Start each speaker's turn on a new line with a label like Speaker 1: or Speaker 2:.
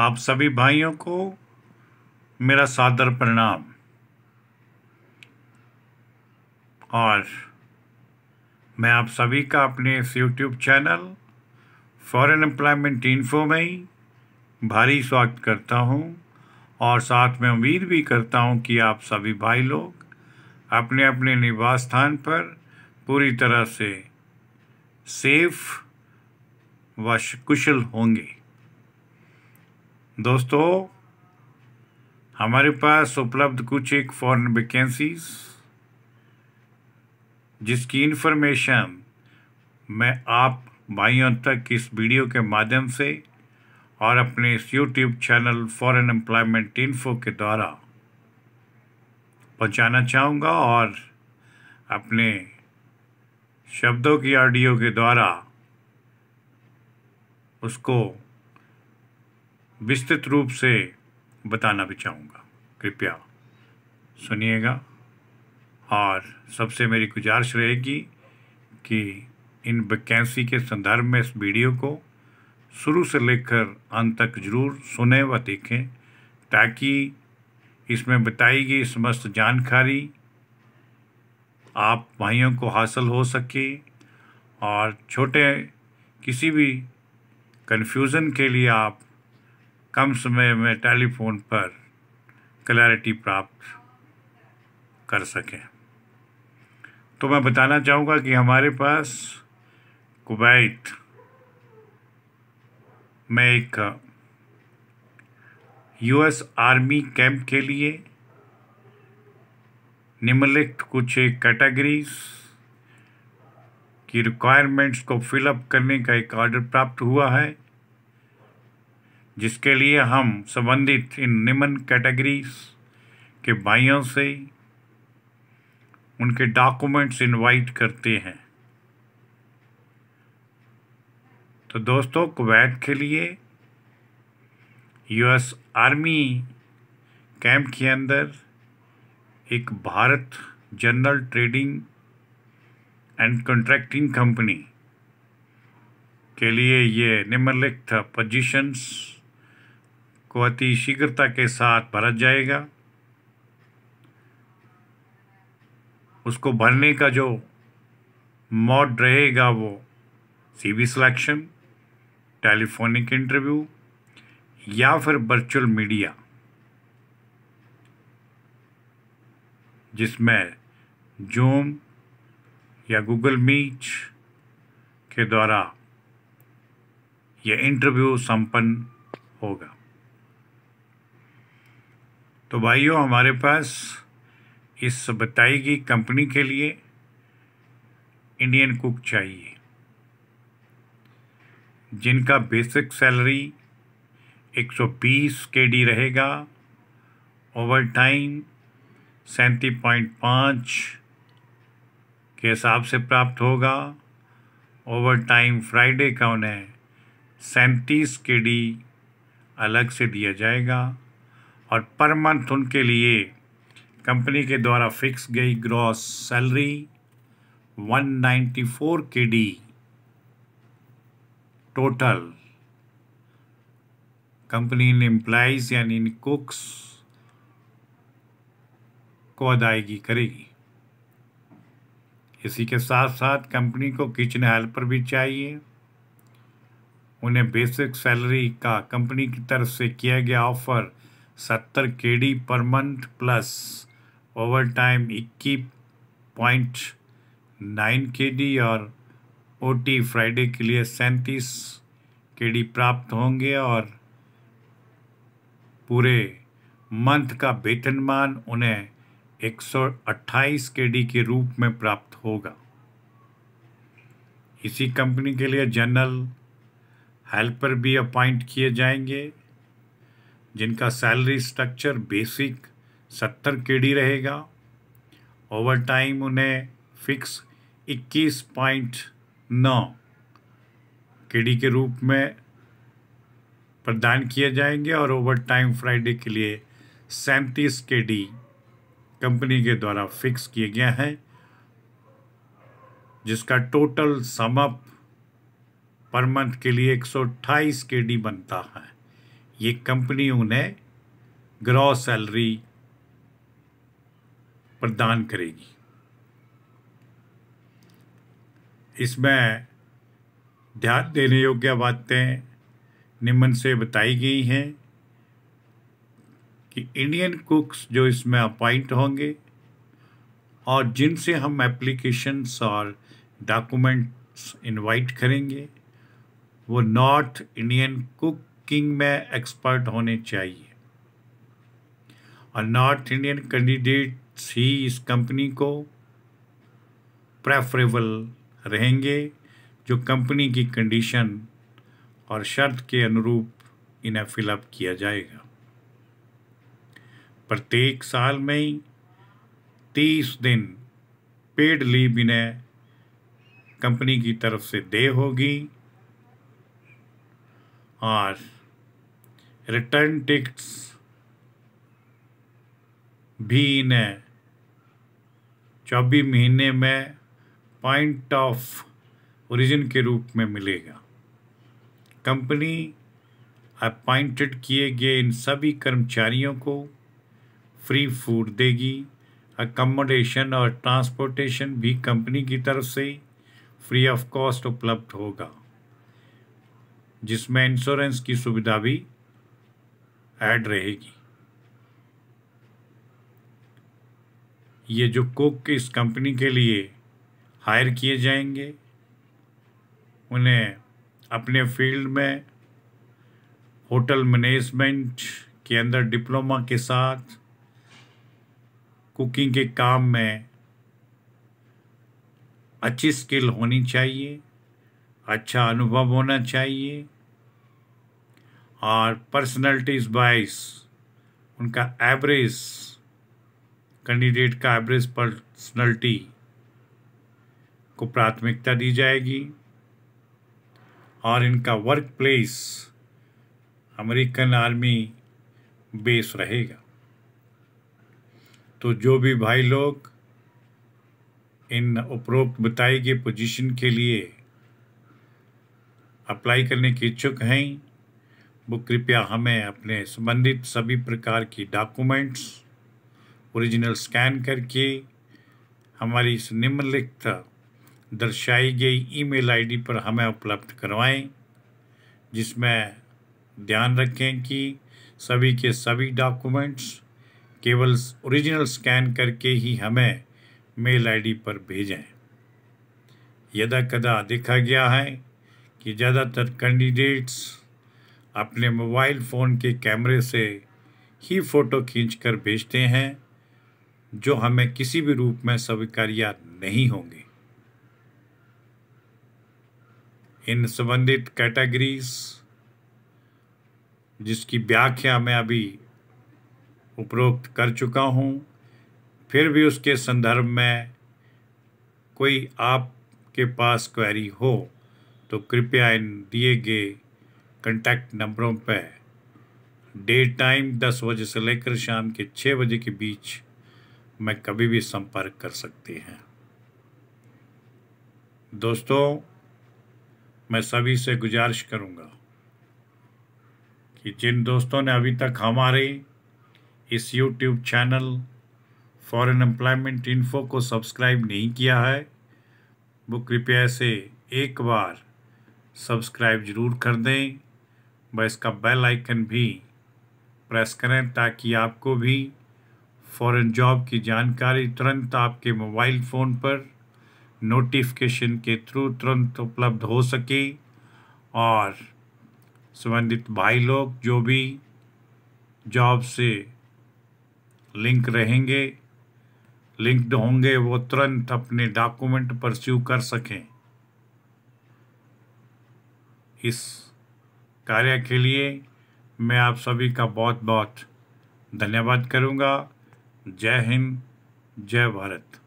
Speaker 1: आप सभी भाइयों को मेरा सादर प्रणाम और मैं आप सभी का अपने इस YouTube channel foreign employment info में ही भारी स्वागत करता हूं और साथ में उम्मीद भी करता हूं कि आप सभी भाई लोग अपने अपने निवास स्थान पर पूरी तरह से सेफ व कुशल होंगे दोस्तों हमारे पास उपलब्ध कुछ एक फॉरन वैकेंसीज जिसकी इन्फॉर्मेशन मैं आप भाइयों तक इस वीडियो के माध्यम से और अपने इस YouTube channel foreign employment info के द्वारा पहुंचाना चाहूँगा और अपने शब्दों की ऑडियो के द्वारा उसको विस्तृत रूप से बताना भी चाहूँगा कृपया सुनिएगा और सबसे मेरी गुजारिश रहेगी कि इन वैकेंसी के संदर्भ में इस वीडियो को शुरू से लेकर अंत तक जरूर सुने व देखें ताकि इसमें बताई गई समस्त जानकारी आप भाइयों को हासिल हो सके और छोटे किसी भी कन्फ्यूज़न के लिए आप कम समय में टेलीफोन पर क्लैरिटी प्राप्त कर सकें तो मैं बताना चाहूँगा कि हमारे पास कुवैत में एक यूएस आर्मी कैंप के लिए निम्नलिखित कुछ कैटेगरीज की रिक्वायरमेंट्स को फिलअप करने का एक ऑर्डर प्राप्त हुआ है जिसके लिए हम संबंधित इन निम्न कैटेगरीज के भाइयों से उनके डॉक्यूमेंट्स इनवाइट करते हैं तो दोस्तों कुवैत के लिए यूएस आर्मी कैंप के अंदर एक Bharat general trading and contracting company के लिए ये निम्नलिखित पोजीशंस को अति शीघ्रता के साथ भरत जाएगा उसको भरने का जो मॉड रहेगा वो बी सिलेक्शन टेलीफोनिक इंटरव्यू या फिर वर्चुअल मीडिया जिसमें जूम या गूगल मीच के द्वारा यह इंटरव्यू संपन्न होगा तो भाइयों हमारे पास इस बताई गई कंपनी के लिए इंडियन कुक चाहिए जिनका बेसिक सैलरी 120 केडी रहेगा ओवर टाइम सैंतीस पॉइंट पाँच के हिसाब से प्राप्त होगा ओवर टाइम फ्राइडे का उन्हें सैंतीस के डी अलग से दिया जाएगा और पर मंथ उनके लिए कंपनी के द्वारा फिक्स गई gross salary 194 KD total company इन एम्प्लाइज यानी इन कुक्स को अदायगी करेगी इसी के साथ साथ कंपनी को किचन हेल्पर भी चाहिए उन्हें बेसिक सैलरी का कंपनी की तरफ से किया गया ऑफ़र सत्तर के डी पर मंथ प्लस ओवर टाइम इक्कीस पॉइंट नाइन के डी और ओ टी फ्राइडे के लिए सैंतीस के डी प्राप्त होंगे और पूरे मंथ का वेतनमान उन्हें एक सौ अट्ठाईस के डी के रूप में प्राप्त होगा इसी कंपनी के लिए जनरल हेल्पर भी अपॉइंट किए जाएंगे जिनका सैलरी स्ट्रक्चर बेसिक सत्तर के डी रहेगा ओवर टाइम उन्हें फिक्स इक्कीस पॉइंट नौ के डी के रूप में प्रदान किए जाएंगे और ओवर टाइम फ्राइडे के लिए सैंतीस के डी कंपनी के द्वारा फिक्स किए गए हैं जिसका टोटल समअप पर मंथ के लिए एक सौ अट्ठाईस के डी बनता है ये कंपनी उन्हें ग्रॉस सैलरी प्रदान करेगी इसमें ध्यान देने योग्य बातें निम्न से बताई गई हैं कि इंडियन कुक्स जो इसमें अपॉइंट होंगे और जिनसे हम एप्लीकेशंस और डॉक्यूमेंट्स इनवाइट करेंगे वो नॉर्थ इंडियन कुक कुकिंग में एक्सपर्ट होने चाहिए और नॉर्थ इंडियन कैंडिडेट्स ही इस कंपनी को प्रेफरेबल रहेंगे जो कंपनी की कंडीशन और शर्त के अनुरूप इन्हें फिलअप किया जाएगा प्रत्येक साल में ही तीस दिन पेड लीव इन्हें कंपनी की तरफ से दे होगी और रिटर्न टिकट्स भी इन्हें चौबीस महीने में पॉइंट ऑफ ओरिजिन के रूप में मिलेगा कंपनी अपॉइंटेड किए गए इन सभी कर्मचारियों को फ्री फूड देगी अकोमोडेशन और ट्रांसपोर्टेशन भी कंपनी की तरफ से फ्री ऑफ कॉस्ट उपलब्ध होगा जिसमें इंश्योरेंस की सुविधा भी ऐड रहेगी ये जो कुक इस कंपनी के लिए हायर किए जाएंगे उन्हें अपने फील्ड में होटल मैनेजमेंट के अंदर डिप्लोमा के साथ कुकिंग के काम में अच्छी स्किल होनी चाहिए अच्छा अनुभव होना चाहिए और पर्सनैलिटीज बाइस उनका एवरेज कैंडिडेट का एवरेज पर्सनैलिटी को प्राथमिकता दी जाएगी और इनका work place American army base रहेगा तो जो भी भाई लोग इन उपरोक्त बताई गई पोजीशन के लिए अप्लाई करने के इच्छुक हैं वो कृपया हमें अपने संबंधित सभी प्रकार की डॉक्यूमेंट्स ओरिजिनल स्कैन करके हमारी इस निम्नलिखित दर्शाई गई ईमेल आईडी पर हमें उपलब्ध करवाएं जिसमें ध्यान रखें कि सभी के सभी डॉक्यूमेंट्स केवल ओरिजिनल स्कैन करके ही हमें मेल आईडी पर भेजें यदा कदा देखा गया है कि ज़्यादातर कैंडिडेट्स अपने मोबाइल फ़ोन के कैमरे से ही फ़ोटो खींचकर भेजते हैं जो हमें किसी भी रूप में स्वीकार्य नहीं होंगे इन संबंधित कैटेगरीज जिसकी व्याख्या मैं अभी उपरोक्त कर चुका हूँ फिर भी उसके संदर्भ में कोई आपके पास क्वेरी हो तो कृपया इन दिए गए कंटैक्ट नंबरों पर डे टाइम दस बजे से लेकर शाम के छः बजे के बीच मैं कभी भी संपर्क कर सकते हैं दोस्तों मैं सभी से गुजारिश करूंगा कि जिन दोस्तों ने अभी तक हमारे इस YouTube channel foreign employment info को सब्सक्राइब नहीं किया है वो कृपया से एक बार सब्सक्राइब ज़रूर कर दें व इसका बेल आइकन भी प्रेस करें ताकि आपको भी फॉरेन जॉब की जानकारी तुरंत आपके मोबाइल फ़ोन पर नोटिफिकेशन के थ्रू तुरंत उपलब्ध हो सके और संबंधित भाई लोग जो भी जॉब से लिंक रहेंगे लिंक्ड होंगे वो तुरंत अपने डॉक्यूमेंट परस्यू कर सकें इस कार्य के लिए मैं आप सभी का बहुत बहुत धन्यवाद करूँगा जय हिंद जय भारत